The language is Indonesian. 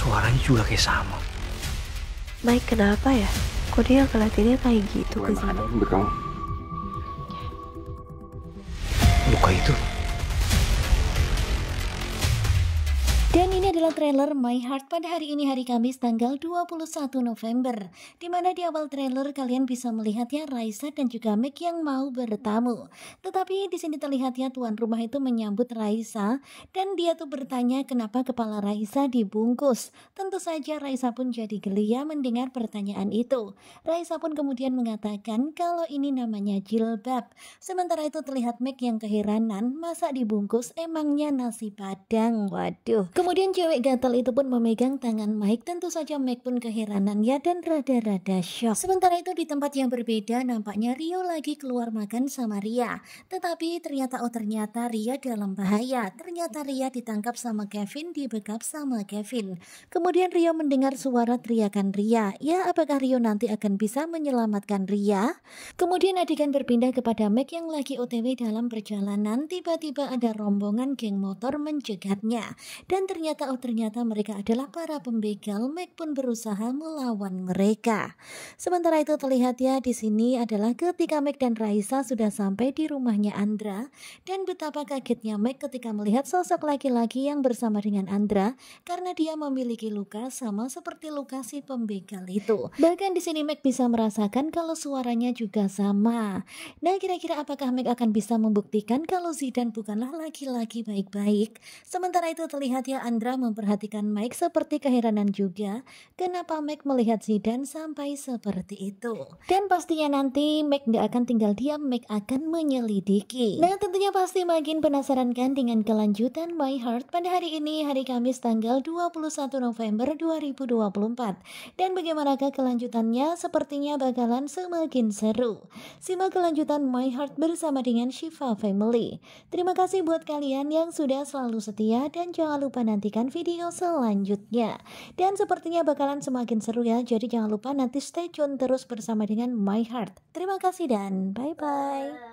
suaranya juga kayak sama. Mike kenapa ya? Kok dia kelihatannya kayak gitu ke sini? Luka itu adalah trailer My Heart pada hari ini hari Kamis tanggal 21 November di mana di awal trailer kalian bisa melihat ya Raisa dan juga Meg yang mau bertamu. Tetapi di sini terlihat ya tuan rumah itu menyambut Raisa dan dia tuh bertanya kenapa kepala Raisa dibungkus. Tentu saja Raisa pun jadi gelia mendengar pertanyaan itu. Raisa pun kemudian mengatakan kalau ini namanya jilbab. Sementara itu terlihat Meg yang keheranan masa dibungkus emangnya nasi padang. Waduh. Kemudian cewek gatal itu pun memegang tangan Mike. Tentu saja Mike pun keheranan ya dan rada-rada shock. Sementara itu di tempat yang berbeda nampaknya Rio lagi keluar makan sama Ria. Tetapi ternyata oh ternyata Ria dalam bahaya. Ternyata Ria ditangkap sama Kevin, dibekap sama Kevin. Kemudian Rio mendengar suara teriakan Ria. Ya apakah Rio nanti akan bisa menyelamatkan Ria? Kemudian adegan berpindah kepada Mike yang lagi otw dalam perjalanan. Tiba-tiba ada rombongan geng motor mencegatnya. Dan ternyata oh ternyata mereka adalah para pembegal, Meg pun berusaha melawan mereka. Sementara itu terlihat ya di sini adalah ketika Meg dan Raisa sudah sampai di rumahnya Andra dan betapa kagetnya Meg ketika melihat sosok laki-laki yang bersama dengan Andra karena dia memiliki luka sama seperti luka si pembegal itu. Bahkan di sini Meg bisa merasakan kalau suaranya juga sama. Nah kira-kira apakah Meg akan bisa membuktikan kalau Zidan bukanlah laki-laki baik-baik? Sementara itu terlihat ya Andra memperhatikan Mike seperti keheranan juga kenapa Mike melihat Zidane sampai seperti itu. Dan pastinya nanti Mike nggak akan tinggal diam, Mike akan menyelidiki. Nah tentunya pasti makin penasaran kan dengan kelanjutan My Heart pada hari ini hari Kamis tanggal 21 November 2024. Dan bagaimanakah kelanjutannya sepertinya bakalan semakin seru. Simak kelanjutan My Heart bersama dengan Shiva Family. Terima kasih buat kalian yang sudah selalu setia dan jangan lupa nantikan menantikan video selanjutnya. Dan sepertinya bakalan semakin seru ya, jadi jangan lupa nanti stay tune terus bersama dengan My Heart. Terima kasih dan bye-bye.